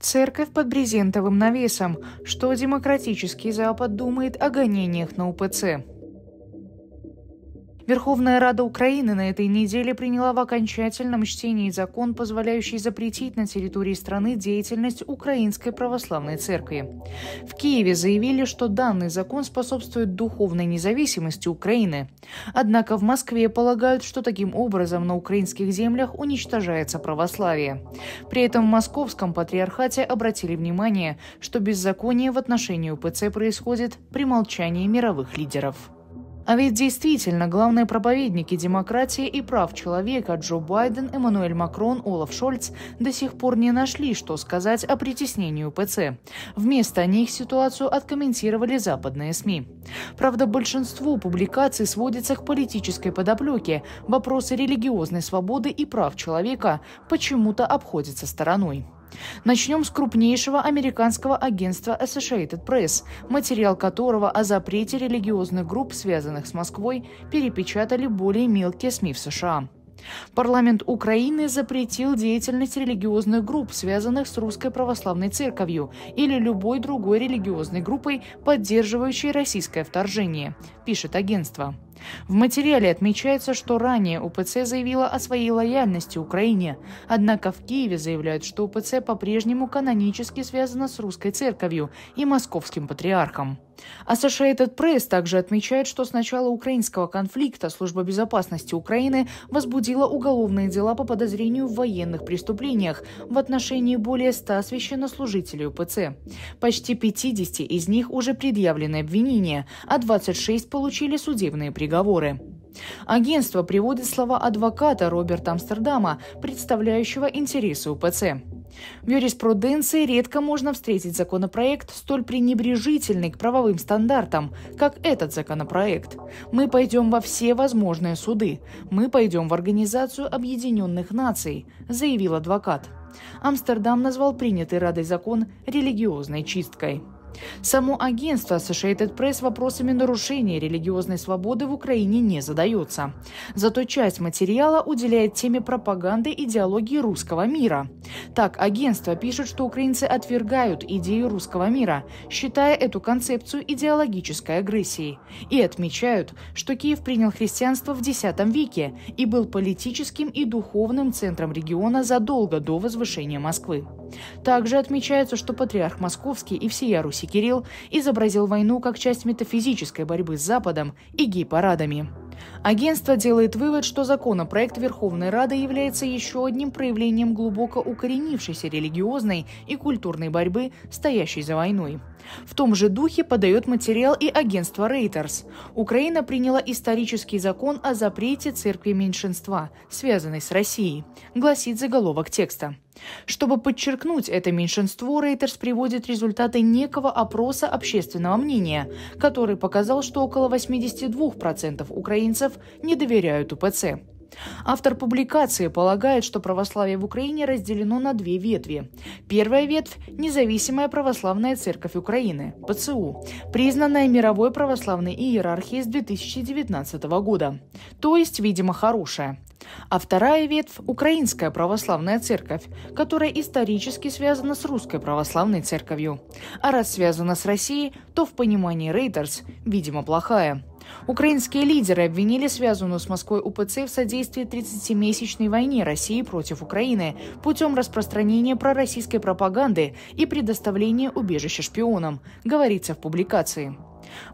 Церковь под брезентовым навесом. Что демократический Запад думает о гонениях на УПЦ? Верховная Рада Украины на этой неделе приняла в окончательном чтении закон, позволяющий запретить на территории страны деятельность Украинской Православной Церкви. В Киеве заявили, что данный закон способствует духовной независимости Украины. Однако в Москве полагают, что таким образом на украинских землях уничтожается православие. При этом в московском патриархате обратили внимание, что беззаконие в отношении УПЦ происходит при молчании мировых лидеров. А ведь действительно, главные проповедники демократии и прав человека Джо Байден, Эммануэль Макрон, Олаф Шольц до сих пор не нашли, что сказать о притеснении УПЦ. Вместо них ситуацию откомментировали западные СМИ. Правда, большинство публикаций сводится к политической подоплеке. Вопросы религиозной свободы и прав человека почему-то обходятся стороной. Начнем с крупнейшего американского агентства Associated Press, материал которого о запрете религиозных групп, связанных с Москвой, перепечатали более мелкие СМИ в США. Парламент Украины запретил деятельность религиозных групп, связанных с Русской Православной Церковью или любой другой религиозной группой, поддерживающей российское вторжение, пишет агентство. В материале отмечается, что ранее УПЦ заявила о своей лояльности Украине, однако в Киеве заявляют, что УПЦ по-прежнему канонически связана с русской церковью и московским патриархом. Associated а Press также отмечает, что с начала украинского конфликта Служба безопасности Украины возбудила уголовные дела по подозрению в военных преступлениях в отношении более 100 священнослужителей УПЦ. Почти 50 из них уже предъявлены обвинения, а 26 получили судебные приговоры переговоры. Агентство приводит слова адвоката Роберта Амстердама, представляющего интересы УПЦ. В юриспруденции редко можно встретить законопроект, столь пренебрежительный к правовым стандартам, как этот законопроект. Мы пойдем во все возможные суды. Мы пойдем в Организацию Объединенных Наций, заявил адвокат. Амстердам назвал принятый Радой закон религиозной чисткой. Само агентство Associated Press вопросами нарушения религиозной свободы в Украине не задается. Зато часть материала уделяет теме пропаганды идеологии русского мира. Так, агентство пишет, что украинцы отвергают идею русского мира, считая эту концепцию идеологической агрессией. И отмечают, что Киев принял христианство в X веке и был политическим и духовным центром региона задолго до возвышения Москвы. Также отмечается, что патриарх Московский и всея Руси Руси Кирилл изобразил войну как часть метафизической борьбы с Западом и гей-парадами. Агентство делает вывод, что законопроект Верховной Рады является еще одним проявлением глубоко укоренившейся религиозной и культурной борьбы, стоящей за войной. В том же духе подает материал и агентство Reuters. Украина приняла исторический закон о запрете церкви меньшинства, связанной с Россией, гласит заголовок текста. Чтобы подчеркнуть это меньшинство, Рейтерс приводит результаты некого опроса общественного мнения, который показал, что около 82% украинцев не доверяют УПЦ. Автор публикации полагает, что православие в Украине разделено на две ветви. Первая ветвь – независимая православная церковь Украины, ПЦУ, признанная мировой православной иерархией с 2019 года. То есть, видимо, хорошая а вторая ветвь – Украинская православная церковь, которая исторически связана с Русской православной церковью. А раз связана с Россией, то в понимании Рейтерс, видимо, плохая. Украинские лидеры обвинили связанную с Москвой УПЦ в содействии 30-месячной войне России против Украины путем распространения пророссийской пропаганды и предоставления убежища шпионам, говорится в публикации.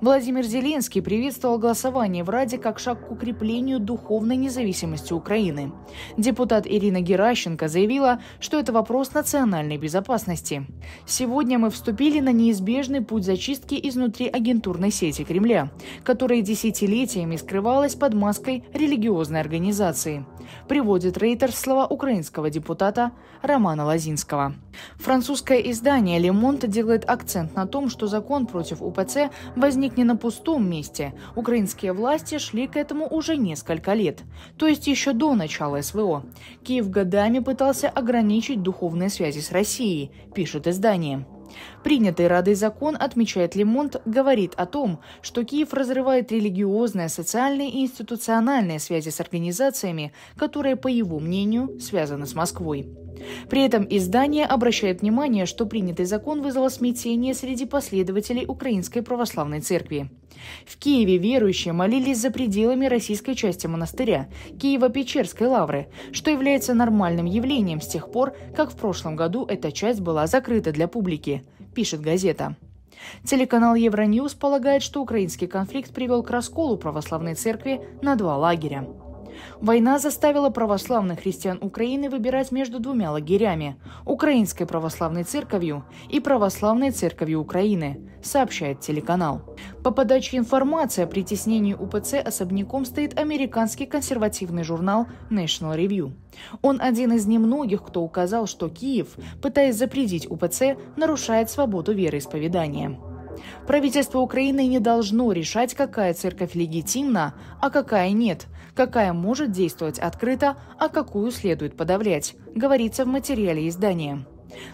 Владимир Зеленский приветствовал голосование в Раде как шаг к укреплению духовной независимости Украины. Депутат Ирина Геращенко заявила, что это вопрос национальной безопасности. Сегодня мы вступили на неизбежный путь зачистки изнутри агентурной сети Кремля, которая десятилетиями скрывалась под маской религиозной организации, приводит Рейтер слова украинского депутата Романа Лазинского. Французское издание «Лемонт» делает акцент на том, что закон против УПЦ в возник не на пустом месте. Украинские власти шли к этому уже несколько лет, то есть еще до начала СВО. Киев годами пытался ограничить духовные связи с Россией, пишет издание. Принятый Радой закон, отмечает Лемонт, говорит о том, что Киев разрывает религиозные, социальные и институциональные связи с организациями, которые, по его мнению, связаны с Москвой. При этом издание обращает внимание, что принятый закон вызвал смятение среди последователей Украинской Православной Церкви. В Киеве верующие молились за пределами российской части монастыря – Киево-Печерской лавры, что является нормальным явлением с тех пор, как в прошлом году эта часть была закрыта для публики, пишет газета. Телеканал Евроньюз полагает, что украинский конфликт привел к расколу православной церкви на два лагеря. Война заставила православных христиан Украины выбирать между двумя лагерями – Украинской православной церковью и Православной церковью Украины, сообщает телеканал. По подаче информации о притеснении УПЦ особняком стоит американский консервативный журнал National Review. Он один из немногих, кто указал, что Киев, пытаясь запретить УПЦ, нарушает свободу вероисповедания. Правительство Украины не должно решать, какая церковь легитимна, а какая нет, какая может действовать открыто, а какую следует подавлять, говорится в материале издания.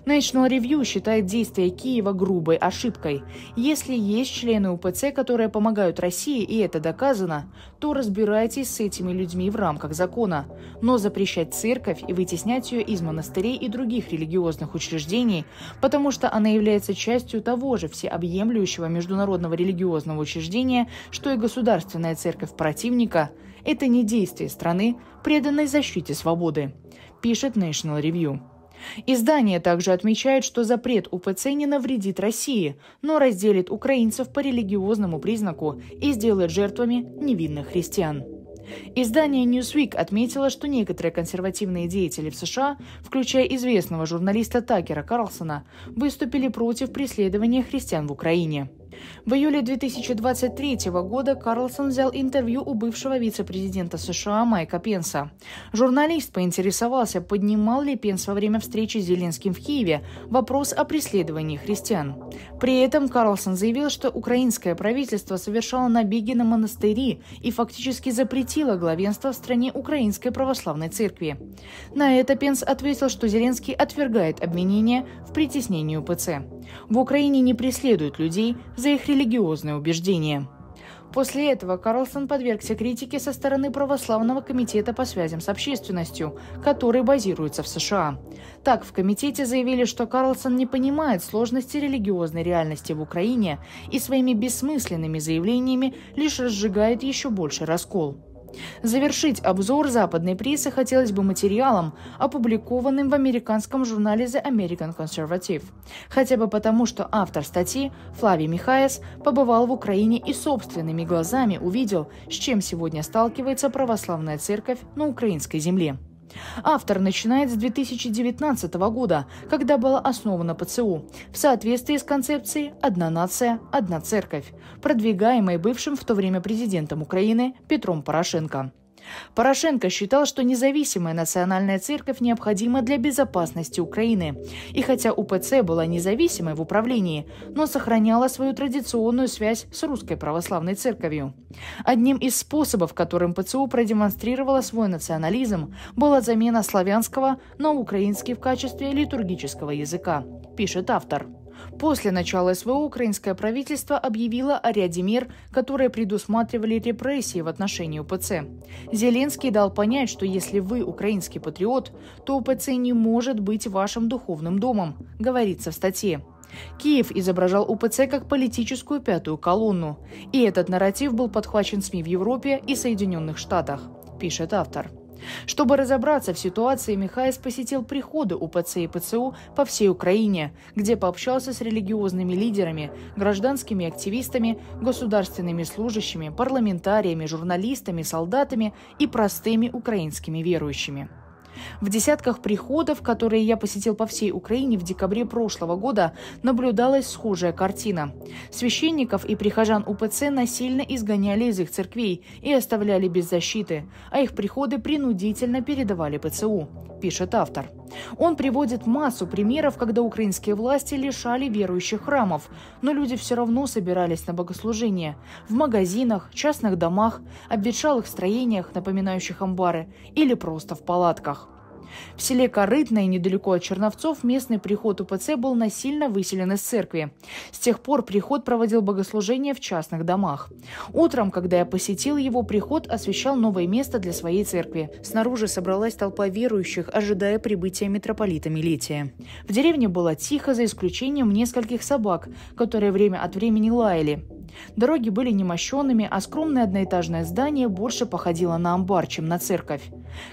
National Review считает действия Киева грубой ошибкой. Если есть члены УПЦ, которые помогают России, и это доказано, то разбирайтесь с этими людьми в рамках закона. Но запрещать церковь и вытеснять ее из монастырей и других религиозных учреждений, потому что она является частью того же всеобъемлющего международного религиозного учреждения, что и государственная церковь противника –– это не действие страны, преданной защите свободы, пишет National Review. Издание также отмечает, что запрет УПЦ не навредит России, но разделит украинцев по религиозному признаку и сделает жертвами невинных христиан. Издание Newsweek отметило, что некоторые консервативные деятели в США, включая известного журналиста Такера Карлсона, выступили против преследования христиан в Украине. В июле 2023 года Карлсон взял интервью у бывшего вице-президента США Майка Пенса. Журналист поинтересовался, поднимал ли Пенс во время встречи с Зеленским в Киеве вопрос о преследовании христиан. При этом Карлсон заявил, что украинское правительство совершало набеги на монастыри и фактически запретило главенство в стране Украинской Православной Церкви. На это Пенс ответил, что Зеленский отвергает обвинения в притеснении УПЦ. В Украине не преследуют людей, заявил за их религиозные убеждения. После этого Карлсон подвергся критике со стороны Православного комитета по связям с общественностью, который базируется в США. Так, в комитете заявили, что Карлсон не понимает сложности религиозной реальности в Украине и своими бессмысленными заявлениями лишь разжигает еще больше раскол. Завершить обзор западной прессы хотелось бы материалом, опубликованным в американском журнале The American Conservative. Хотя бы потому, что автор статьи, Флавий Михаес, побывал в Украине и собственными глазами увидел, с чем сегодня сталкивается православная церковь на украинской земле. Автор начинает с 2019 года, когда была основана ПЦУ, в соответствии с концепцией «Одна нация, одна церковь», продвигаемой бывшим в то время президентом Украины Петром Порошенко. Порошенко считал, что независимая национальная церковь необходима для безопасности Украины. И хотя УПЦ была независимой в управлении, но сохраняла свою традиционную связь с Русской Православной Церковью. Одним из способов, которым ПЦУ продемонстрировала свой национализм, была замена славянского на украинский в качестве литургического языка, пишет автор. После начала СВО украинское правительство объявило о ряде мер, которые предусматривали репрессии в отношении УПЦ. Зеленский дал понять, что если вы украинский патриот, то УПЦ не может быть вашим духовным домом, говорится в статье. Киев изображал УПЦ как политическую пятую колонну. И этот нарратив был подхвачен СМИ в Европе и Соединенных Штатах, пишет автор. Чтобы разобраться в ситуации, Михайс посетил приходы УПЦ и ПЦУ по всей Украине, где пообщался с религиозными лидерами, гражданскими активистами, государственными служащими, парламентариями, журналистами, солдатами и простыми украинскими верующими. В десятках приходов, которые я посетил по всей Украине в декабре прошлого года, наблюдалась схожая картина. Священников и прихожан УПЦ насильно изгоняли из их церквей и оставляли без защиты, а их приходы принудительно передавали ПЦУ пишет автор. Он приводит массу примеров, когда украинские власти лишали верующих храмов, но люди все равно собирались на богослужение. В магазинах, частных домах, обветшалых строениях, напоминающих амбары, или просто в палатках. В селе Корытное, недалеко от Черновцов, местный приход УПЦ был насильно выселен из церкви. С тех пор приход проводил богослужение в частных домах. Утром, когда я посетил его, приход освещал новое место для своей церкви. Снаружи собралась толпа верующих, ожидая прибытия митрополита Милития. В деревне было тихо, за исключением нескольких собак, которые время от времени лаяли. Дороги были немощенными, а скромное одноэтажное здание больше походило на амбар, чем на церковь.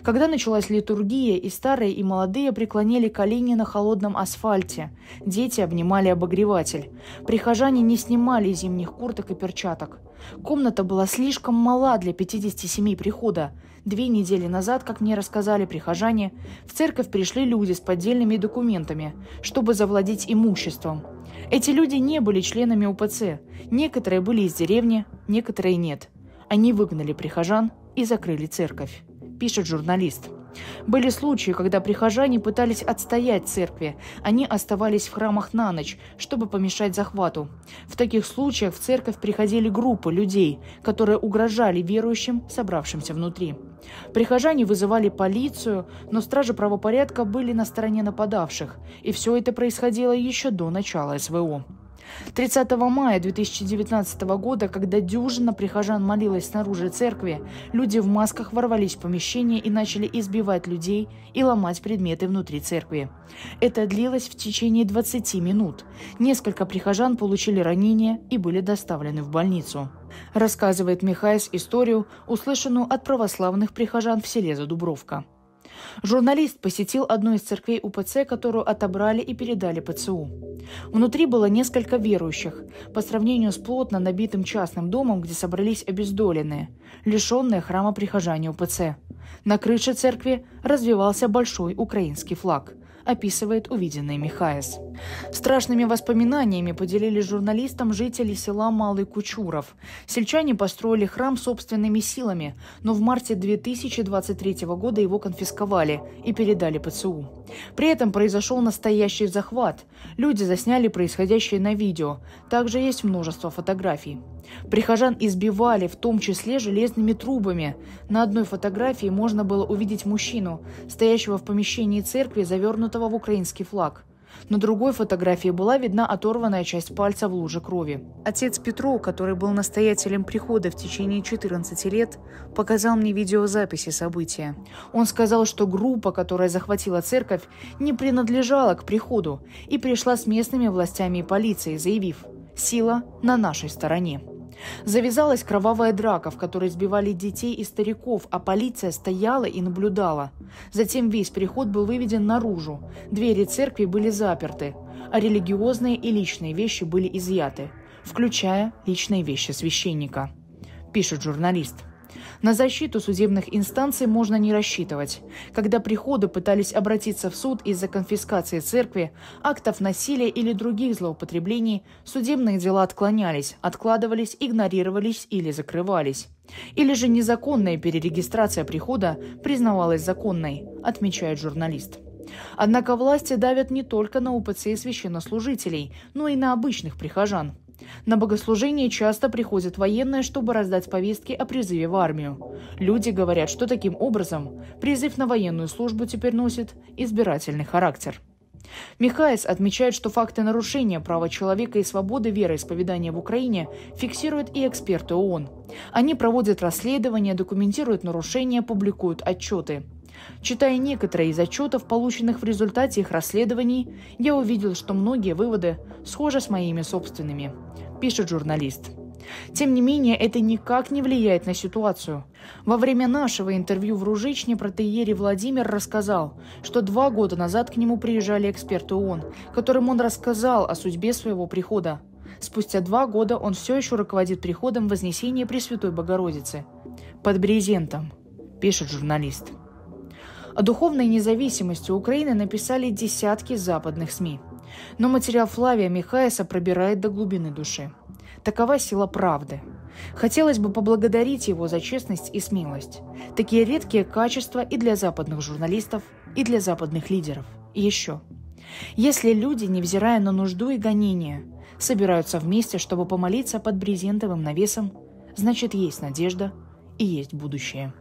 Когда началась литургия, и старые, и молодые преклонили колени на холодном асфальте. Дети обнимали обогреватель. Прихожане не снимали зимних курток и перчаток. Комната была слишком мала для 57 прихода. Две недели назад, как мне рассказали прихожане, в церковь пришли люди с поддельными документами, чтобы завладеть имуществом. Эти люди не были членами УПЦ. Некоторые были из деревни, некоторые нет. Они выгнали прихожан и закрыли церковь, пишет журналист. Были случаи, когда прихожане пытались отстоять церкви. Они оставались в храмах на ночь, чтобы помешать захвату. В таких случаях в церковь приходили группы людей, которые угрожали верующим, собравшимся внутри. Прихожане вызывали полицию, но стражи правопорядка были на стороне нападавших, и все это происходило еще до начала СВО. 30 мая 2019 года, когда дюжина прихожан молилась снаружи церкви, люди в масках ворвались в помещение и начали избивать людей и ломать предметы внутри церкви. Это длилось в течение 20 минут. Несколько прихожан получили ранения и были доставлены в больницу. Рассказывает Михайс историю, услышанную от православных прихожан в селе Задубровка. Журналист посетил одну из церквей УПЦ, которую отобрали и передали ПЦУ. Внутри было несколько верующих, по сравнению с плотно набитым частным домом, где собрались обездоленные, лишенные храма прихожане УПЦ. На крыше церкви развивался большой украинский флаг – описывает увиденное Михаэс. Страшными воспоминаниями поделились журналистам жители села Малый Кучуров. Сельчане построили храм собственными силами, но в марте 2023 года его конфисковали и передали ПЦУ. При этом произошел настоящий захват. Люди засняли происходящее на видео. Также есть множество фотографий. Прихожан избивали, в том числе железными трубами. На одной фотографии можно было увидеть мужчину, стоящего в помещении церкви, завернутого в украинский флаг. На другой фотографии была видна оторванная часть пальца в луже крови. Отец Петро, который был настоятелем прихода в течение 14 лет, показал мне видеозаписи события. Он сказал, что группа, которая захватила церковь, не принадлежала к приходу и пришла с местными властями и полицией, заявив «Сила на нашей стороне». Завязалась кровавая драка, в которой сбивали детей и стариков, а полиция стояла и наблюдала. Затем весь приход был выведен наружу. Двери церкви были заперты, а религиозные и личные вещи были изъяты, включая личные вещи священника, пишет журналист. На защиту судебных инстанций можно не рассчитывать. Когда приходы пытались обратиться в суд из-за конфискации церкви, актов насилия или других злоупотреблений, судебные дела отклонялись, откладывались, игнорировались или закрывались. Или же незаконная перерегистрация прихода признавалась законной, отмечает журналист. Однако власти давят не только на УПЦ и священнослужителей, но и на обычных прихожан – на богослужение часто приходят военные, чтобы раздать повестки о призыве в армию. Люди говорят, что таким образом призыв на военную службу теперь носит избирательный характер. Михаец отмечает, что факты нарушения права человека и свободы вероисповедания в Украине фиксируют и эксперты ООН. Они проводят расследования, документируют нарушения, публикуют отчеты. Читая некоторые из отчетов, полученных в результате их расследований, я увидел, что многие выводы схожи с моими собственными пишет журналист. Тем не менее, это никак не влияет на ситуацию. Во время нашего интервью в Ружичне протеерий Владимир рассказал, что два года назад к нему приезжали эксперты ООН, которым он рассказал о судьбе своего прихода. Спустя два года он все еще руководит приходом Вознесения Пресвятой Богородицы. «Под брезентом», – пишет журналист. О духовной независимости Украины написали десятки западных СМИ – но материал Флавия Михайса пробирает до глубины души. Такова сила правды. Хотелось бы поблагодарить его за честность и смелость. Такие редкие качества и для западных журналистов, и для западных лидеров. И еще. Если люди, невзирая на нужду и гонения, собираются вместе, чтобы помолиться под брезентовым навесом, значит есть надежда и есть будущее.